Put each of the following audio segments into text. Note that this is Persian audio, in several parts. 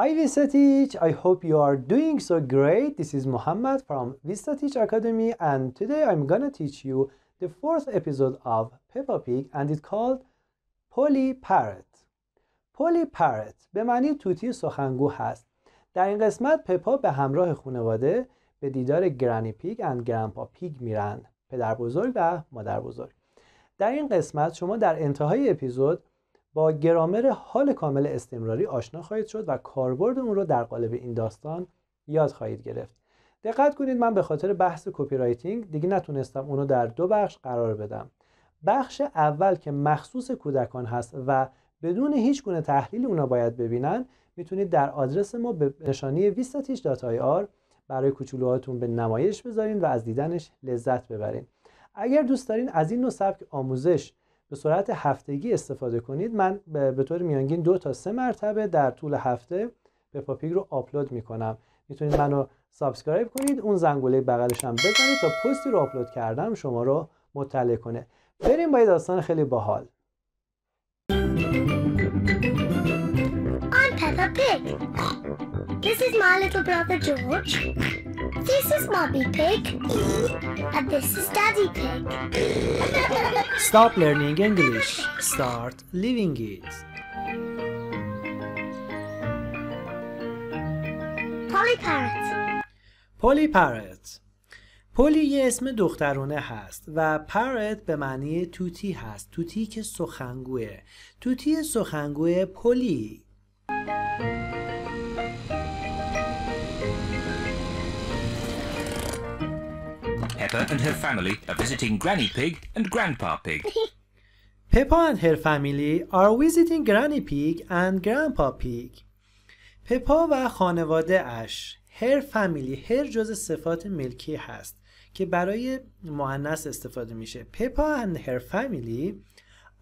Hi Vistateach, I hope you are doing so great. This is Muhammad from Vistateach Academy and today I'm gonna teach you the fourth episode of Peppa Pig and it's called Polly Parrot. Polly Parrot به معنی توتی سخنگو هست. در این قسمت پپا به همراه خانواده به دیدار گرانی پیگ اند گرانپا پیگ میرن، پدر بزرگ و مادر بزرگ. در این قسمت شما در انتهای اپیزود با گرامر حال کامل استمراری آشنا خواهید شد و کاربرد اون رو در قالب این داستان یاد خواهید گرفت دقت کنید من به خاطر بحث کپی رایتینگ دیگه نتونستم اونو در دو بخش قرار بدم بخش اول که مخصوص کودکان هست و بدون هیچ گونه تحلیل اونا باید ببینن میتونید در آدرس ما به نشانی داتای آر برای کوچولوهاتون به نمایش بذارین و از دیدنش لذت ببرین اگر دوست دارین از این نوع سبک آموزش به صورت هفتگی استفاده کنید من به طور میانگین دو تا سه مرتبه در طول هفته پپا پیک رو آپلود میکنم میتونید منو سابسکرایب کنید اون زنگوله بغلش هم بزنید تا پستی رو آپلود کردم شما رو مطلع کنه بریم با یه داستان خیلی باحال I'm Peppa Pig. This is my little brother George. This is Pig. And this is Daddy Pig. Stop learning English. Start living it. پولی پرت پولی یه اسم دخترونه هست و پرت به معنی توتی هست توتی که سخنگوه توتی سخنگوی پولی Peppa and her family are visiting Granny Pig and Grandpa Pig. Peppa and her family are visiting Granny Pig and Grandpa Pig. Peppa و خانواده اش هر فامیلی هر جز صفات ملکی هست که برای معنس استفاده میشه Peppa and her family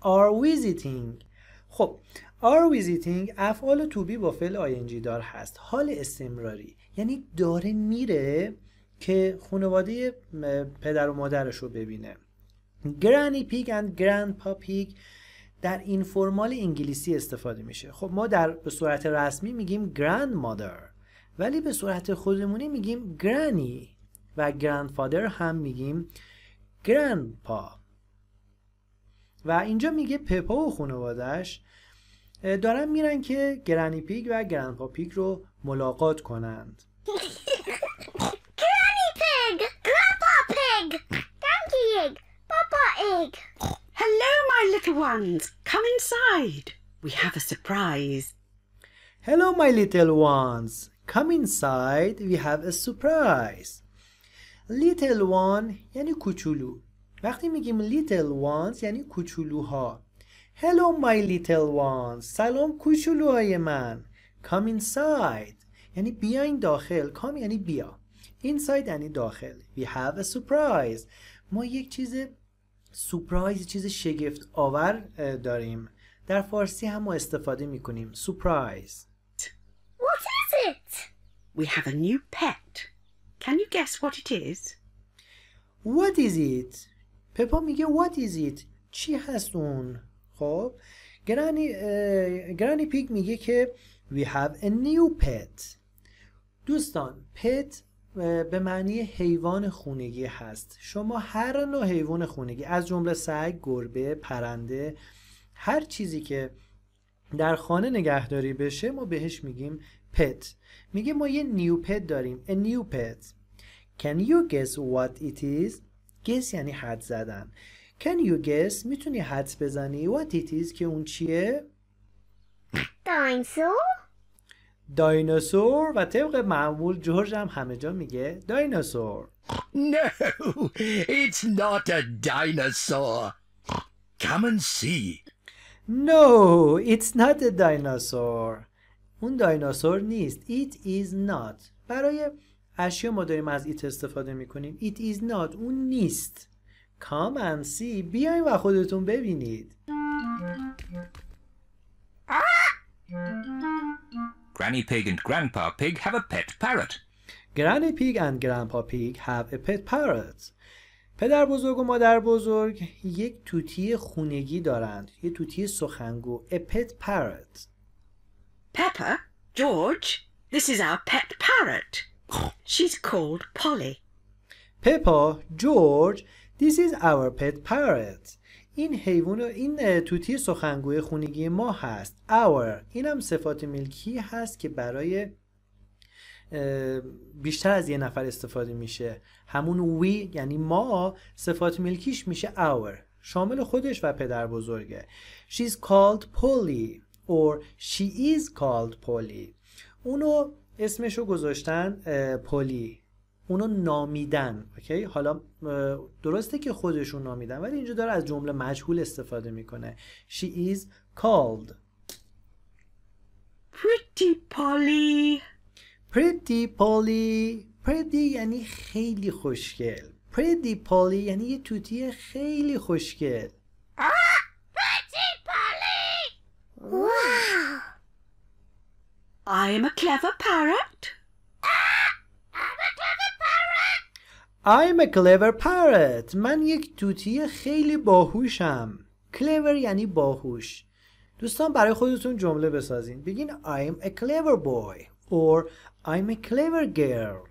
are visiting خب are visiting افعال توبی با فعل آینجی دار هست حال استمراری یعنی داره میره که خانواده پدر و مادرش رو ببینه گرانی پیگ اند گراند پا پیگ در این فرمال انگلیسی استفاده میشه خب ما در به صورت رسمی میگیم گرند مادر ولی به صورت خودمونی میگیم گرانی و فادر هم میگیم گرند پا و اینجا میگه پپا و خانوادهش دارن میرن که گرانی پیگ و پا پیگ رو ملاقات کنند egg. Hello, my little ones. Come inside. We have a surprise. Hello, my little ones. Come inside. We have a surprise. Little one یعنی کوچولو. وقتی میگیم little ones یعنی کوچولوها. Hello, my little ones. سلام کوچولوهای من. Come inside. یعنی بیاین داخل. Come یعنی بیا. Inside یعنی داخل. We have a surprise. ما یک چیز سپرایز چیز شگفت آور داریم در فارسی هم ما استفاده کنیم. سپرایز What is it? We have a new pet. Can you guess what it is? What is it? پپا میگه what is it? چی هست اون؟ خب گرانی گرانی میگه که we have a new pet. دوستان پت به معنی حیوان خونگی هست شما هر نوع حیوان خونگی از جمله سگ، گربه، پرنده هر چیزی که در خانه نگهداری بشه ما بهش میگیم پت میگه ما یه نیو پت داریم a new pet can you guess what it is guess یعنی حد زدن can you guess میتونی حد بزنی what it is که اون چیه داینسور دایناسور و طبق معمول جورج هم همه جا میگه دایناسور نه، it's not a dinosaur. Come and see. No, it's اون دایناسور نیست. It is not. برای اشیا ما داریم از ایت استفاده میکنیم. ایت is not. اون نیست. کام and see. بیاین و خودتون ببینید. Ah! Granny Pig and Grandpa Pig have a pet parrot. Granny Pig and Grandpa Pig have a pet parrot. پدر بزرگ و مادر بزرگ یک توتی خونگی دارند. یک توتی سخنگو. A pet parrot. Pepper, George, this is our pet parrot. She's called Polly. Pepper, George, this is our pet parrot. این حیوان این توتی سخنگوی خونگی ما هست our این هم صفات ملکی هست که برای بیشتر از یه نفر استفاده میشه همون وی یعنی ما صفات ملکیش میشه our شامل خودش و پدر بزرگه She's called Polly or she is called Polly اونو اسمشو گذاشتن پلی. اونو نامیدن اوکی حالا درسته که خودشون نامیدن ولی اینجا داره از جمله مجهول استفاده میکنه she is called pretty polly pretty polly pretty یعنی خیلی خوشگل pretty polly یعنی یه توتی خیلی خوشگل ah, pretty polly wow am a clever parrot I'm a clever parrot. من یک توتی خیلی باهوشم. Clever یعنی باهوش. دوستان برای خودتون جمله بسازین. بگین I'm a clever boy or I'm a clever girl.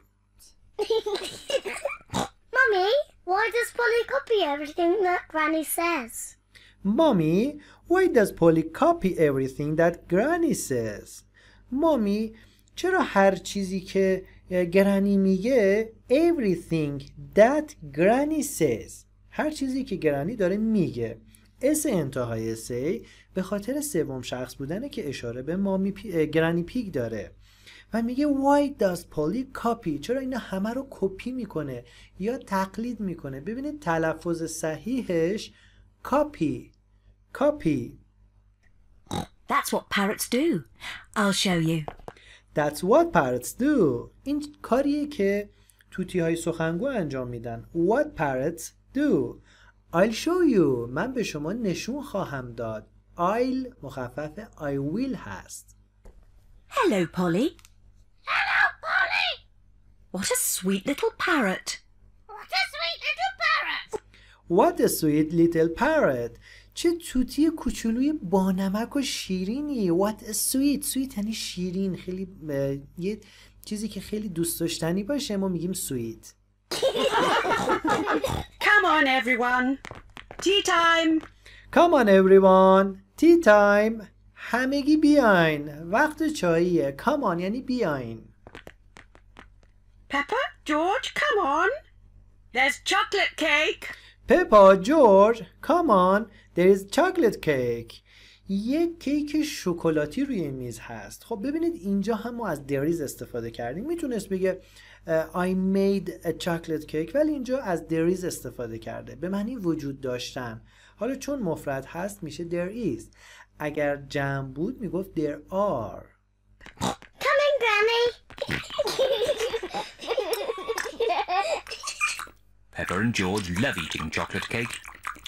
Mommy, why does Polly copy everything that Granny says? Mommy, why does Polly copy everything that Granny says? Mommy, چرا هر چیزی که گرانی میگه everything that granny says هر چیزی که گرانی داره میگه اس انتهای سی به خاطر سوم شخص بودنه که اشاره به مامی پی، گرانی پیگ داره و میگه why does Polly copy چرا اینا همه رو کپی میکنه یا تقلید میکنه ببینید تلفظ صحیحش کاپی کاپی That's what parrots do. I'll show you. That's what parrots do. این کاریه که توتی های سخنگو انجام میدن. What parrots do. I'll show you. من به شما نشون خواهم داد. I'll مخفف I will هست. Hello, Polly. Hello, Polly. What a sweet little parrot. What a sweet little parrot. What a sweet little parrot. چه توتی کوچولوی نمک و شیرینی وات sweet؟ Sweet یعنی شیرین خیلی یه چیزی که خیلی دوست داشتنی باشه ما میگیم sweet. Come on everyone tea time Come on everyone tea time همگی بیاین وقت چاییه Come on یعنی بیاین Peppa George come on There's chocolate cake Peppa George come on there is chocolate cake یه کیک شکلاتی روی میز هست خب ببینید اینجا هم ما از is استفاده کردیم میتونست بگه uh, I made a chocolate cake ولی اینجا از there is استفاده کرده به معنی وجود داشتن حالا چون مفرد هست میشه there is اگر جمع بود میگفت there are in granny Pepper and George love eating chocolate cake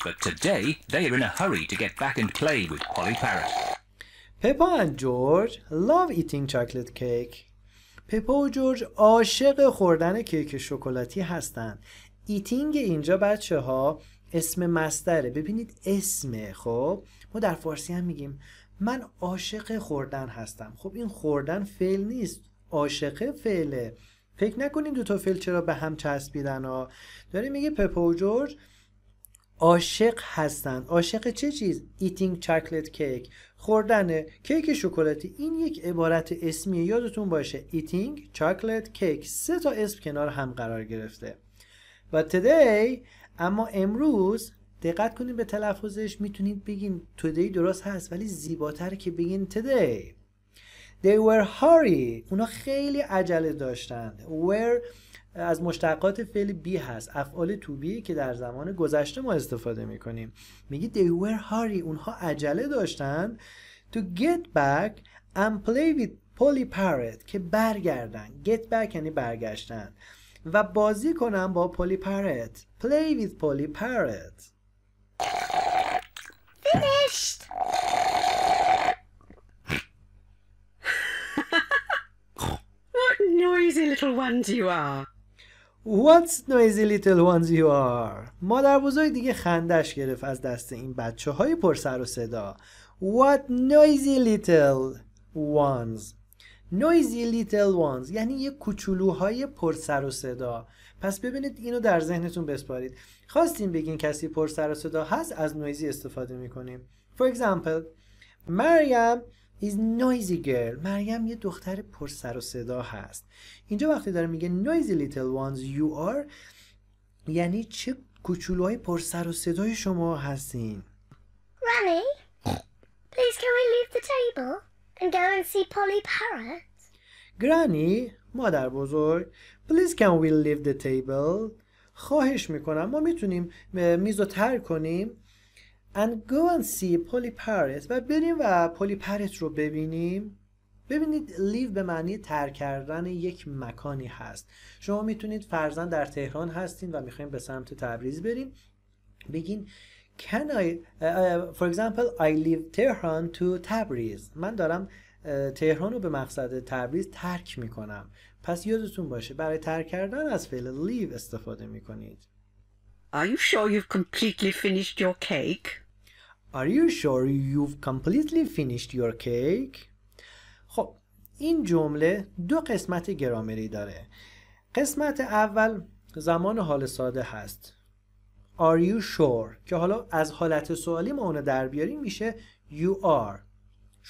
but today they are in a hurry to get back and play with Polly Parrot. Peppa and George love eating chocolate cake. Peppa و جورج عاشق خوردن کیک شکلاتی هستند. ایتینگ اینجا بچه ها اسم مستره ببینید اسمه خب ما در فارسی هم میگیم من عاشق خوردن هستم خب این خوردن فعل نیست عاشق فعله فکر نکنین دو تا فعل چرا به هم چسبیدن ها داره میگه پپا و جورج عاشق هستند عاشق چه چیز ایتینگ چاکلت کیک خوردن کیک شکلاتی این یک عبارت اسمیه یادتون باشه ایتینگ چاکلت کیک سه تا اسم کنار هم قرار گرفته و today اما امروز دقت کنید به تلفظش میتونید بگین today درست هست ولی زیباتر که بگین today they were hurry اونا خیلی عجله داشتند were از مشتقات فعل بی هست افعال تو بی که در زمان گذشته ما استفاده میکنیم میگی they were hurry اونها عجله داشتن to get back and play with Polly Parrot که برگردن get back یعنی برگشتن و بازی کنم با پولی پرت play with پولی پرت finished what noisy little ones you are What noisy little ones you are مادر بزرگ دیگه خندش گرفت از دست این بچه های پر سر و صدا What noisy little ones Noisy little ones یعنی یه کوچولوهای پر سر و صدا پس ببینید اینو در ذهنتون بسپارید خواستیم بگین کسی پر سر و صدا هست از نویزی استفاده میکنیم For example مریم is noisy girl مریم یه دختر پر سر و صدا هست اینجا وقتی داره میگه noisy little ones you are یعنی چه کوچولوهای پر سر و صدای شما هستین Granny please can we leave the table and go and see Polly Parrot Granny مادر بزرگ please can we leave the table خواهش میکنم ما میتونیم میز رو ترک کنیم and go and see polyparrot و بریم و polyparrot رو ببینیم ببینید لیو به معنی ترک کردن یک مکانی هست شما میتونید فرزن در تهران هستین و میخوایم به سمت تبریز بریم بگین can I uh, uh, for example I leave Tehran to Tabriz من دارم uh, تهران رو به مقصد تبریز ترک میکنم پس یادتون باشه برای ترک کردن از فعل leave استفاده میکنید Are you sure you've completely finished your cake? Are you sure you've completely finished your cake? خب این جمله دو قسمت گرامری داره قسمت اول زمان حال ساده هست Are you sure که حالا از حالت سوالی ما اونو در بیاریم میشه You are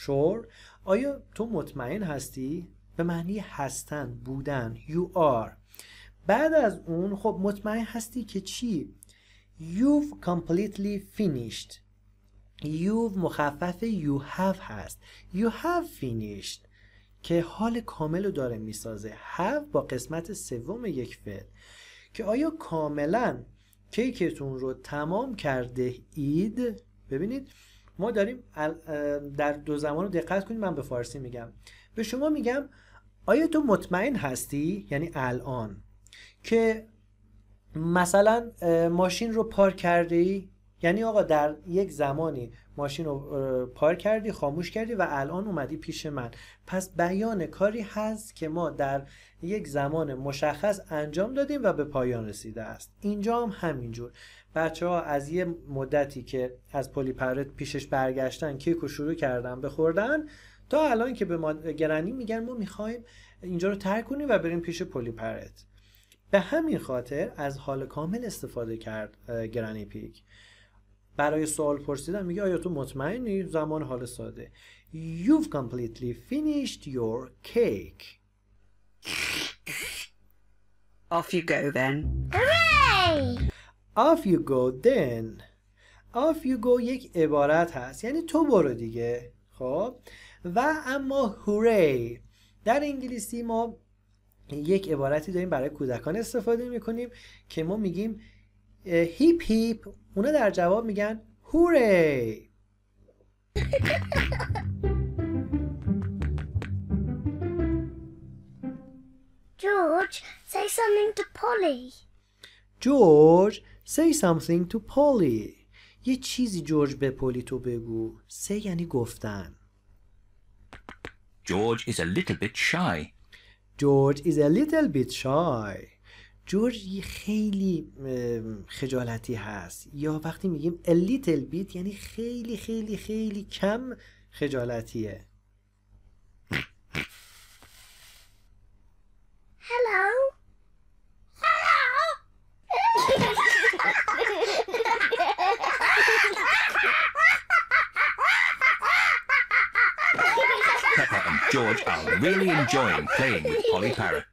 Sure آیا تو مطمئن هستی؟ به معنی هستن بودن You are بعد از اون خب مطمئن هستی که چی؟ You've completely finished یو مخفف you have هست you have finished که حال کامل رو داره میسازه have با قسمت سوم یک فعل که آیا کاملا کیکتون رو تمام کرده اید ببینید ما داریم در دو زمان رو دقت کنید من به فارسی میگم به شما میگم آیا تو مطمئن هستی یعنی الان که مثلا ماشین رو پارک کرده ای یعنی آقا در یک زمانی ماشین رو پار کردی خاموش کردی و الان اومدی پیش من پس بیان کاری هست که ما در یک زمان مشخص انجام دادیم و به پایان رسیده است اینجا هم همینجور بچه ها از یه مدتی که از پولیپرت پیشش برگشتن کیک رو شروع کردن بخوردن تا الان که به ما گرنی میگن ما میخوایم اینجا رو ترک کنیم و بریم پیش پلیپرت به همین خاطر از حال کامل استفاده کرد گرنی پیک برای سوال پرسیدن میگه آیا تو مطمئنی زمان حال ساده You've completely finished your cake Off you go then Hooray! Off you go then Off you go یک عبارت هست یعنی تو برو دیگه خب و اما هوری در انگلیسی ما یک عبارتی داریم برای کودکان استفاده میکنیم که ما میگیم هیپ هیپ اونا در جواب میگن هوره جورج سی سامثینگ تو پولی جورج سی سامثینگ تو پولی یه چیزی جورج به پولی تو بگو سی یعنی گفتن جورج از ا لیتل بیت شای جورج از ا لیتل بیت شای جورج خیلی خجالتی هست یا وقتی میگیم a little bit یعنی خیلی خیلی خیلی کم خجالتیه Hello. Hello. Peppa and George are really enjoying playing with Polly Parrot.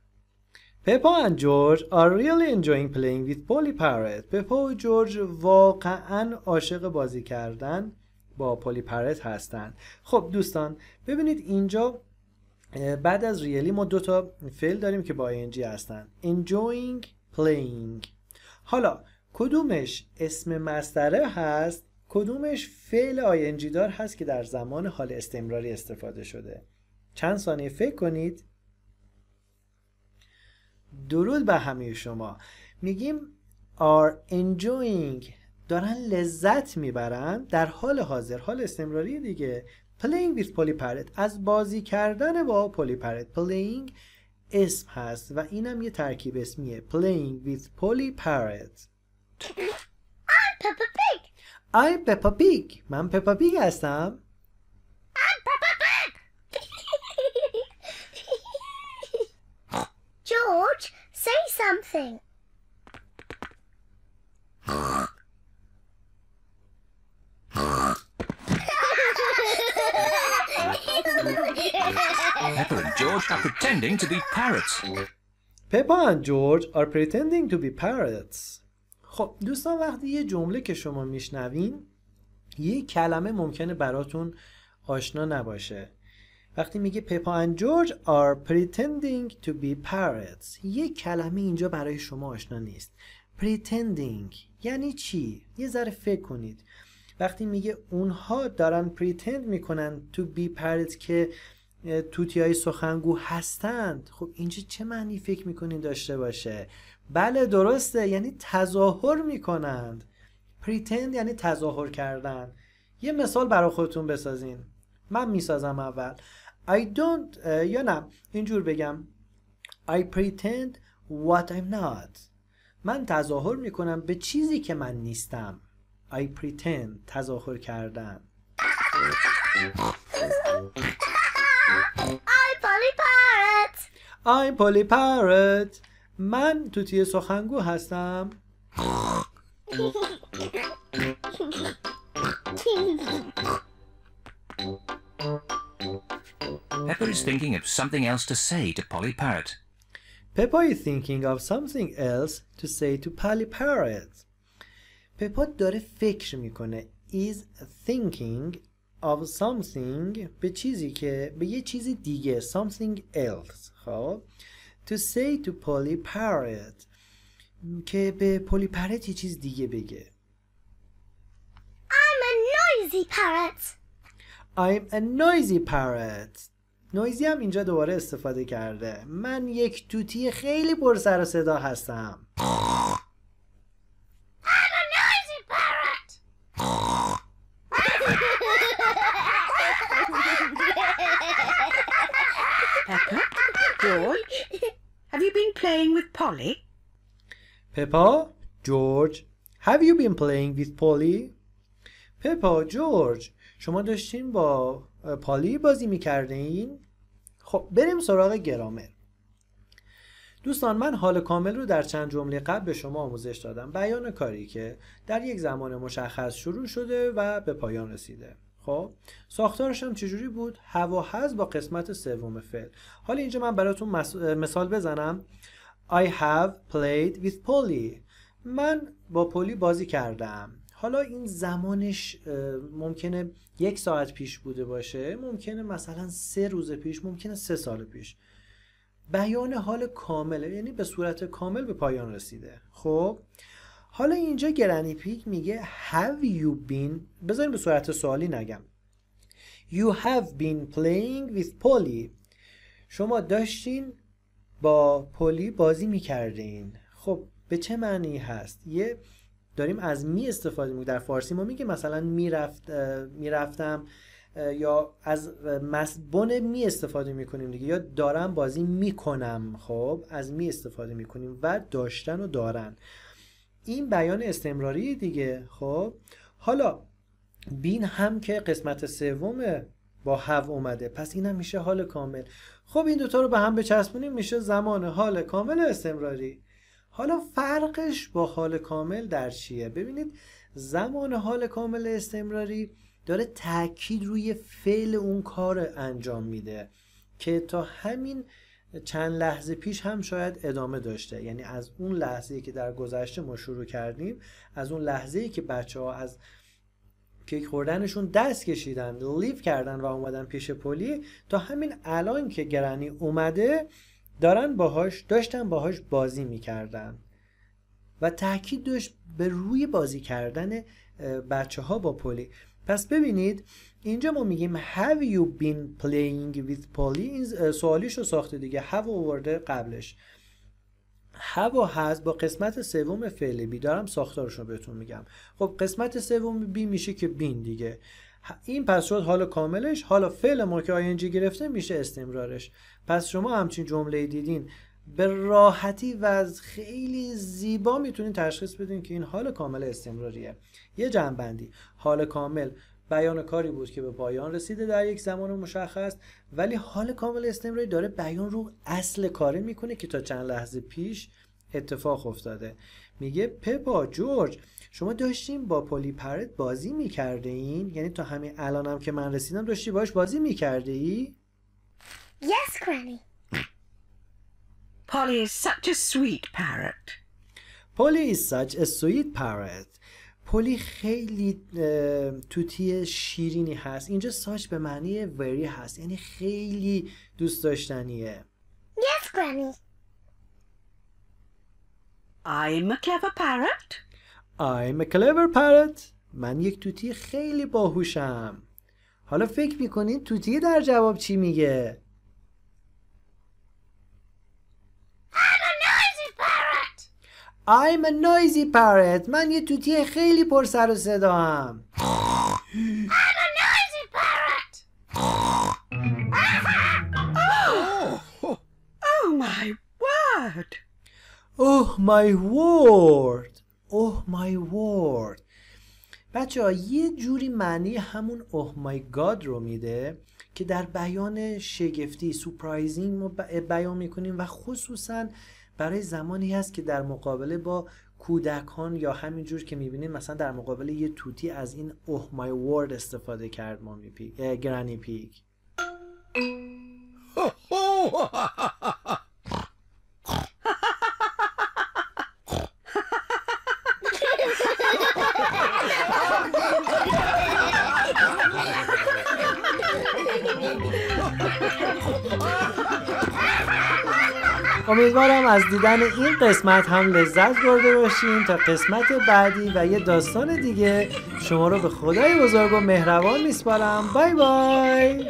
پپا و جورج are really playing with پپا و جورج واقعا عاشق بازی کردن با پولی پارت هستند. خب دوستان ببینید اینجا بعد از ریلی ما دو تا فعل داریم که با ing هستن enjoying playing حالا کدومش اسم مستره هست کدومش فعل ing دار هست که در زمان حال استمراری استفاده شده چند ثانیه فکر کنید درود به همه شما میگیم are enjoying دارن لذت میبرن در حال حاضر حال استمراری دیگه playing with polyparrot از بازی کردن با polyparrot playing اسم هست و اینم یه ترکیب اسمیه playing with polyparrot I'm Peppa Pig I'm Peppa Pig من پپا پیگ هستم George, say something. Peppa and George are pretending to be parrots. Peppa and George are pretending to be parrots. خب دوستان وقتی یه جمله که شما میشنوین یه کلمه ممکنه براتون آشنا نباشه وقتی میگه پپا اند جورج آر پریتندینگ تو بی parrots یک کلمه اینجا برای شما آشنا نیست پریتندینگ یعنی چی یه ذره فکر کنید وقتی میگه اونها دارن پریتند میکنن تو بی پرتس که توتی های سخنگو هستند خب اینجا چه معنی فکر میکنید داشته باشه بله درسته یعنی تظاهر میکنند پریتند یعنی تظاهر کردن یه مثال برای خودتون بسازین من میسازم اول I don't uh, یا نه اینجور بگم I pretend what I'm not من تظاهر میکنم به چیزی که من نیستم I pretend تظاهر کردن I'm Polly Parrot I'm Polly Parrot من توتی سخنگو هستم Pepper is thinking of something else to say to Polly Parrot. Peppa is thinking of something else to say to Polly Parrot. پپا داره فکر میکنه is thinking of something به چیزی که به یه چیز دیگه something else خب to say to Polly Parrot که به Polly Parrot یه چیز دیگه بگه I'm a noisy parrot I'm a noisy parrot نویزی هم اینجا دوباره استفاده کرده من یک توتی خیلی پر سر و صدا هستم پپا جورج Have you been playing with Polly? پپا جورج شما داشتین با پالی بازی میکردین خب بریم سراغ گرامر دوستان من حال کامل رو در چند جمله قبل به شما آموزش دادم بیان کاری که در یک زمان مشخص شروع شده و به پایان رسیده خب ساختارش هم چجوری بود هوا هز با قسمت سوم فعل حالا اینجا من براتون مثال بزنم I have played with Polly من با پالی بازی کردم حالا این زمانش ممکنه یک ساعت پیش بوده باشه ممکنه مثلا سه روز پیش ممکنه سه سال پیش بیان حال کامله یعنی به صورت کامل به پایان رسیده خب حالا اینجا گرنی پیک میگه have you been بذاریم به صورت سوالی نگم you have been playing with Polly شما داشتین با پلی بازی میکردین خب به چه معنی هست یه داریم از می استفاده می در فارسی ما میگه مثلا میرفت میرفتم یا از مسبن می استفاده میکنیم دیگه یا دارم بازی میکنم خب از می استفاده میکنیم و داشتن و دارن این بیان استمراری دیگه خب حالا بین هم که قسمت سوم با هو اومده پس هم میشه حال کامل خب این دوتا رو به هم بچسبونیم میشه زمان حال کامل استمراری حالا فرقش با حال کامل در چیه ببینید زمان حال کامل استمراری داره تاکید روی فعل اون کار انجام میده که تا همین چند لحظه پیش هم شاید ادامه داشته یعنی از اون لحظه که در گذشته ما شروع کردیم از اون لحظه ای که بچه ها از کیک خوردنشون دست کشیدن لیف کردن و اومدن پیش پلی تا همین الان که گرنی اومده دارن باهاش داشتن باهاش بازی میکردن و تاکید داشت به روی بازی کردن بچه ها با پلی پس ببینید اینجا ما میگیم have you been playing with Polly این سوالیش رو ساخته دیگه have آورده قبلش have و هست با قسمت سوم فعل بی دارم ساختارش رو بهتون میگم خب قسمت سوم بی میشه که بین دیگه این پس شد حال کاملش حالا فعل ما که آینجی گرفته میشه استمرارش پس شما همچین جمله دیدین به راحتی و از خیلی زیبا میتونین تشخیص بدین که این حال کامل استمراریه یه جنبندی حال کامل بیان کاری بود که به پایان رسیده در یک زمان مشخص ولی حال کامل استمراری داره بیان رو اصل کاری میکنه که تا چند لحظه پیش اتفاق افتاده میگه پپا جورج شما داشتین با پلی پرت بازی میکرده این یعنی تا همین الانم که من رسیدم داشتی باش بازی میکرده ای Yes granny Polly is such a sweet parrot Polly is such a sweet پلی خیلی توتی شیرینی هست اینجا ساچ به معنی وری هست یعنی خیلی دوست داشتنیه Yes granny I'm a clever parrot. I'm a clever parrot. من یک توتی خیلی باهوشم. حالا فکر میکنین توتی در جواب چی میگه؟ I'm a noisy parrot. I'm a noisy parrot. من یک توتی خیلی پر سر و صدا هم. I'm a noisy parrot. oh. oh my word. اوه مای ورد اوه مای ورد بچه ها یه جوری معنی همون اوه مای گاد رو میده که در بیان شگفتی سپرایزینگ ما بیان میکنیم و خصوصا برای زمانی هست که در مقابله با کودکان یا همین جور که میبینیم مثلا در مقابل یه توتی از این اوه مای ورد استفاده کرد مامی پیک گرانی پیک امیدوارم از دیدن این قسمت هم لذت برده باشین تا قسمت بعدی و یه داستان دیگه شما رو به خدای بزرگ و مهربان میسپارم بای بای